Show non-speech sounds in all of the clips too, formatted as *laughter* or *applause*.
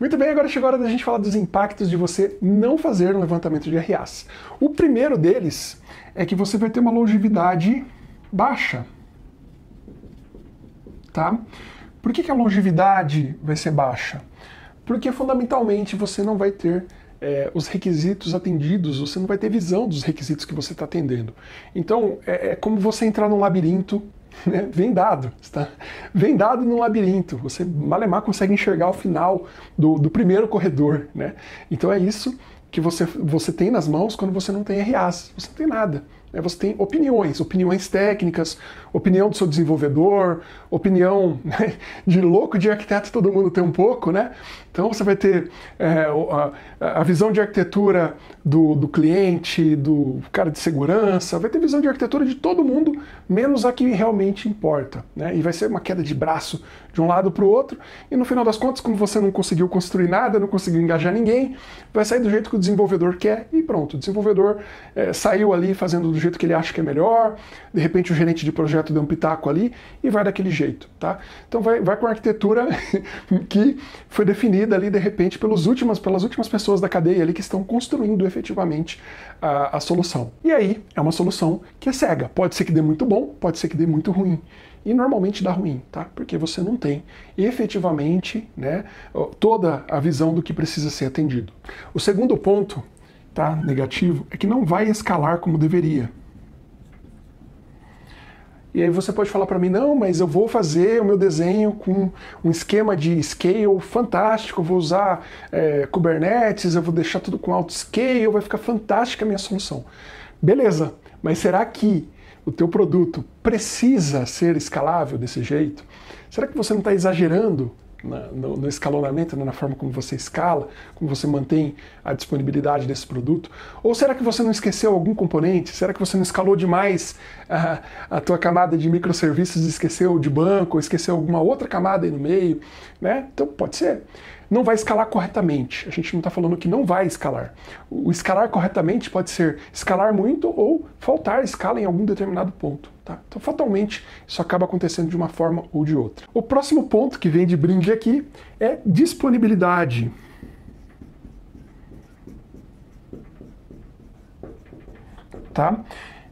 Muito bem, agora chegou a hora da gente falar dos impactos de você não fazer um levantamento de RAs. O primeiro deles é que você vai ter uma longevidade baixa. Tá? Por que, que a longevidade vai ser baixa? Porque fundamentalmente você não vai ter é, os requisitos atendidos, você não vai ter visão dos requisitos que você está atendendo. Então, é, é como você entrar num labirinto *laughs* né, vendado, está vendado no labirinto. Você malemar consegue enxergar o final do, do primeiro corredor, né? Então é isso que você, você tem nas mãos quando você não tem RAs, você não tem nada. Né? Você tem opiniões, opiniões técnicas, opinião do seu desenvolvedor, opinião *laughs* né, de louco de arquiteto, todo mundo tem um pouco, né? Então você vai ter é, a, a, visão de arquitetura do, do, cliente, do cara de segurança, vai ter visão de arquitetura de todo mundo, menos a que realmente importa, né? E vai ser uma queda de braço de um lado para o outro, e no final das contas, como você não conseguiu construir nada, não conseguiu engajar ninguém, vai sair do jeito que o desenvolvedor quer e pronto. O desenvolvedor é, saiu ali fazendo do jeito que ele acha que é melhor, de repente o gerente de projeto deu um pitaco ali e vai daquele jeito, tá? Então vai, vai com a arquitetura *laughs* que foi definida ali de repente pelos últimos, pelas últimas pessoas da cadeia ali que estão construindo efetivamente a, a solução. E aí é uma solução que é cega, pode ser que dê muito bom, pode ser que dê muito ruim e normalmente dá ruim, tá? Porque você não tem efetivamente né, toda a visão do que precisa ser atendido. O segundo ponto tá, negativo é que não vai escalar como deveria. E aí você pode falar para mim, não, mas eu vou fazer o meu desenho com um esquema de scale fantástico, eu vou usar é, Kubernetes, eu vou deixar tudo com alto scale, vai ficar fantástica a minha solução. Beleza, mas será que o teu produto precisa ser escalável desse jeito? Será que você não está exagerando na, no, no, escalonamento, né, na forma como você escala, como você mantém a disponibilidade desse produto? Ou será que você não esqueceu algum componente? Será que você não escalou demais a, ah, a tua camada de microserviços, esqueceu de banco, esqueceu alguma outra camada aí no meio? Né? Então pode ser não vai escalar corretamente. A gente não está falando que não vai escalar. O escalar corretamente pode ser escalar muito ou faltar escala em algum determinado ponto. Tá? Então, fatalmente, isso acaba acontecendo de uma forma ou de outra. O próximo ponto que vem de brinde aqui é disponibilidade. Tá?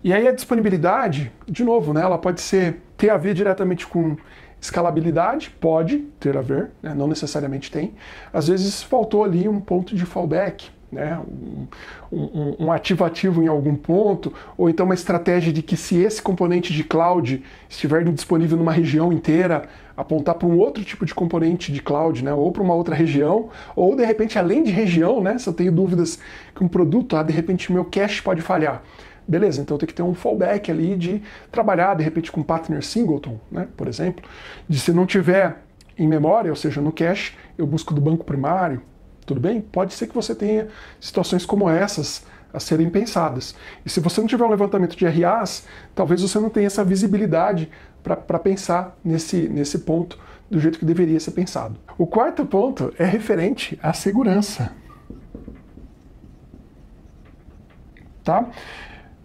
E aí a disponibilidade, de novo, né, ela pode ser ter a ver diretamente com Escalabilidade pode ter a ver, né? não necessariamente tem. Às vezes faltou ali um ponto de fallback, né? Um, um, um, em algum ponto, ou então uma estratégia de que se esse componente de cloud estiver disponível numa região inteira, apontar para um outro tipo de componente de cloud, né? ou para uma outra região, ou de repente, além de região, né? se eu tenho dúvidas que um produto, ah, de repente meu cache pode falhar. Beleza, então tem que ter um fallback ali de trabalhar, de repente, com partner singleton, né, por exemplo. De se não tiver em memória, ou seja, no cache, eu busco do banco primário, tudo bem? Pode ser que você tenha situações como essas a serem pensadas. E se você não tiver um levantamento de RAs, talvez você não tenha essa visibilidade para pensar nesse, nesse ponto do jeito que deveria ser pensado. O quarto ponto é referente à segurança. Tá?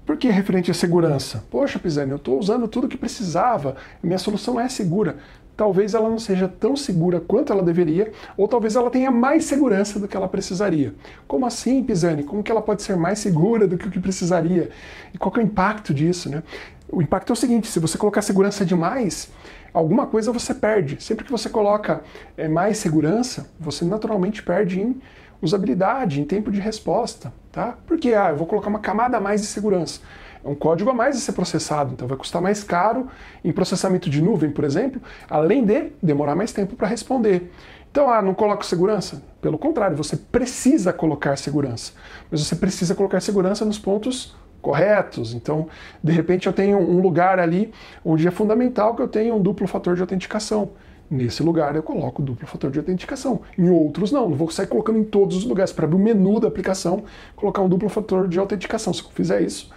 Por que referente à segurança? Poxa, Pisani, eu estou usando tudo que precisava, minha solução é segura. Talvez ela não seja tão segura quanto ela deveria, ou talvez ela tenha mais segurança do que ela precisaria. Como assim, Pisani? Como que ela pode ser mais segura do que o que precisaria? E qual é o impacto disso, né? O impacto é o seguinte: se você colocar segurança demais, alguma coisa você perde. Sempre que você coloca eh, mais segurança, você naturalmente perde em Usabilidade em tempo de resposta, tá? Porque, ah, eu vou colocar uma camada a mais de segurança. É um código a mais a ser processado, então vai custar mais caro em processamento de nuvem, por exemplo, além de demorar mais tempo para responder. Então, ah, não coloco segurança? Pelo contrário, você precisa colocar segurança. Mas você precisa colocar segurança nos pontos corretos. Então, de repente, eu tenho um lugar ali onde é fundamental que eu tenha um duplo fator de autenticação. Nesse lugar eu coloco duplo fator de autenticação. Em outros não, não vou sair colocando em todos os lugares. Para abrir o menu da aplicação, colocar um duplo fator de autenticação. Se eu fizer isso,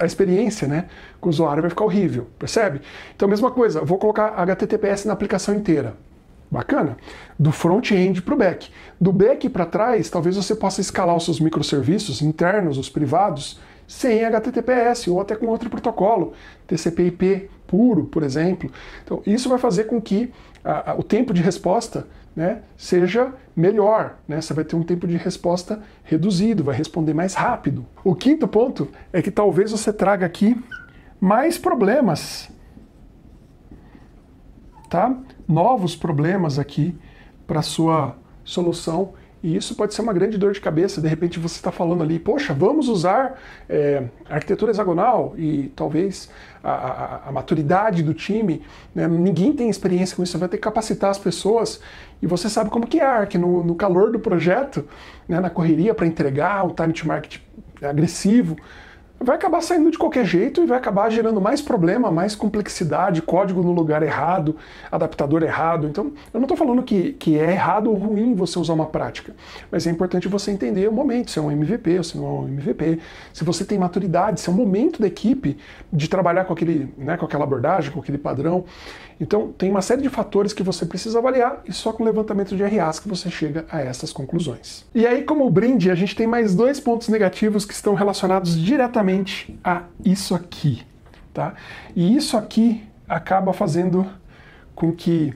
a experiência né, com o usuário vai ficar horrível, percebe? Então, mesma coisa, vou colocar HTTPS na aplicação inteira. Bacana? Do front-end para o back. Do back para trás, talvez você possa escalar os seus microserviços internos, os privados, sem HTTPS ou até com outro protocolo, TCP/IP, puro, por exemplo. Então, isso vai fazer com que a, a, o tempo de resposta né, seja melhor. Né? Você vai ter um tempo de resposta reduzido, vai responder mais rápido. O quinto ponto é que talvez você traga aqui mais problemas. Tá? Novos problemas aqui para sua solução e isso pode ser uma grande dor de cabeça. De repente você está falando ali, poxa, vamos usar é, arquitetura hexagonal e talvez a, a, a maturidade do time, né? ninguém tem experiência com isso, você vai ter que capacitar as pessoas. E você sabe como que é a ARC, no, no calor do projeto, né? na correria para entregar, o time to market agressivo vai acabar saindo de qualquer jeito e vai acabar gerando mais problema, mais complexidade, código no lugar errado, adaptador errado. Então, eu não estou falando que, que é errado ou ruim você usar uma prática, mas é importante você entender o momento, se é um MVP ou se não é um MVP, se você tem maturidade, se é o um momento da equipe de trabalhar com, aquele, né, com aquela abordagem, com aquele padrão. Então, tem uma série de fatores que você precisa avaliar e só com levantamento de RAs que você chega a essas conclusões. E aí, como brinde, a gente tem mais dois pontos negativos que estão relacionados diretamente exatamente a isso aqui, tá? E isso aqui acaba fazendo com que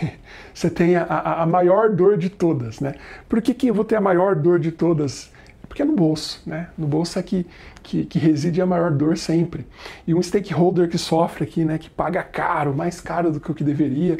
*laughs* você tenha a, a, maior dor de todas, né? Por que, que eu vou ter a maior dor de todas porque é no bolso, né? No bolso é que, que, que, reside a maior dor sempre. E um stakeholder que sofre aqui, né, que paga caro, mais caro do que o que deveria,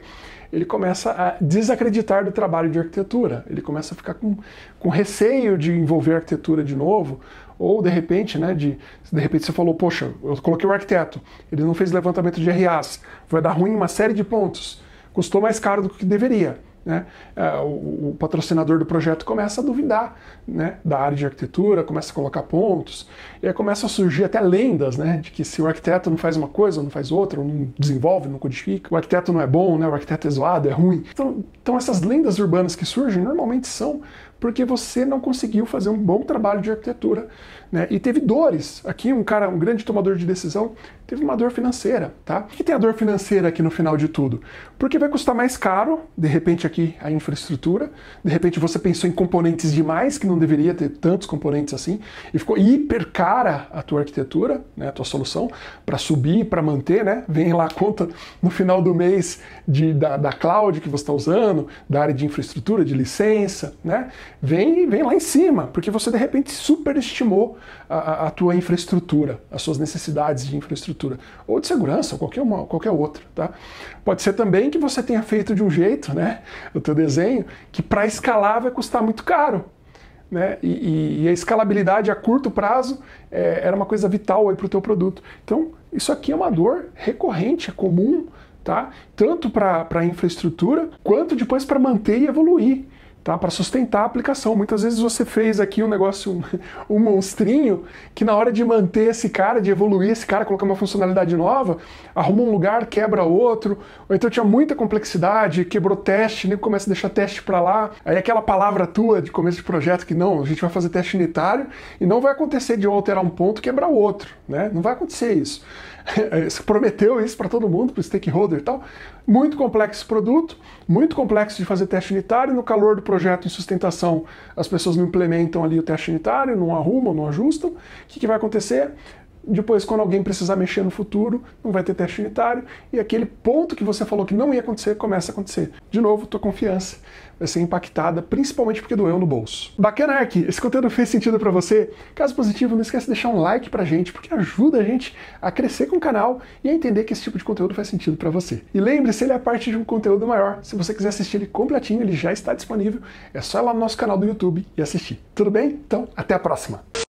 ele começa a desacreditar do trabalho de arquitetura. Ele começa a ficar com, com receio de envolver arquitetura de novo, ou de repente, né, de, de repente você falou, poxa, eu coloquei o arquiteto, ele não fez levantamento de RAs, vai dar ruim em uma série de pontos, custou mais caro do que deveria né, é, o, patrocinador do projeto começa a duvidar né, da área de arquitetura, começa a colocar pontos, e aí começam a surgir até lendas né, de que se o arquiteto não faz uma coisa, não faz outra, ou não desenvolve, não codifica, o arquiteto não é bom, né, o arquiteto é zoado, é ruim. Então, então essas lendas urbanas que surgem normalmente são porque você não conseguiu fazer um bom trabalho de arquitetura, né? E teve dores. Aqui um cara, um grande tomador de decisão, teve uma dor financeira, tá? O que tem a dor financeira aqui no final de tudo? Porque vai custar mais caro, de repente aqui a infraestrutura, de repente você pensou em componentes demais que não deveria ter tantos componentes assim e ficou hiper cara a tua arquitetura, né? A tua solução para subir, para manter, né? Vem lá a conta no final do mês de, da, da cloud que você está usando, da área de infraestrutura, de licença, né? vem, vem lá em cima, porque você de repente superestimou a, a tua infraestrutura, as suas necessidades de infraestrutura, ou de segurança, ou qualquer, uma, qualquer outra. Tá? Pode ser também que você tenha feito de um jeito né, o teu desenho que para escalar vai custar muito caro. Né? E, e, a escalabilidade a curto prazo é, era uma coisa vital para o teu produto. Então, isso aqui é uma dor recorrente, é comum, tá? tanto para a infraestrutura quanto depois para manter e evoluir. Tá? Para sustentar a aplicação. Muitas vezes você fez aqui um negócio, um, *laughs* um monstrinho, que na hora de manter esse cara, de evoluir esse cara, colocar uma funcionalidade nova, arruma um lugar, quebra outro, ou então tinha muita complexidade, quebrou teste, nem começa a deixar teste para lá. Aí aquela palavra tua de começo de projeto que não, a gente vai fazer teste unitário e não vai acontecer de eu alterar um ponto e quebrar outro, né? Não vai acontecer isso. *laughs* Você prometeu isso para todo mundo, para o stakeholder e tal. Muito complexo esse produto, muito complexo de fazer teste unitário no calor do projeto em sustentação, as pessoas não implementam ali o teste unitário, não arrumam, não ajustam, o que, que vai acontecer? Depois, quando alguém precisar mexer no futuro, não vai ter teste unitário. E aquele ponto que você falou que não ia acontecer, começa a acontecer. De novo, tua confiança vai ser impactada, principalmente porque doeu no bolso. Bacana, Ark! Esse conteúdo fez sentido para você? Caso positivo, não esquece de deixar um like pra gente, porque ajuda a gente a crescer com o canal e a entender que esse tipo de conteúdo faz sentido para você. E lembre-se, ele é parte de um conteúdo maior. Se você quiser assistir ele completinho, ele já está disponível. É só ir lá no nosso canal do YouTube e assistir. Tudo bem? Então, até a próxima!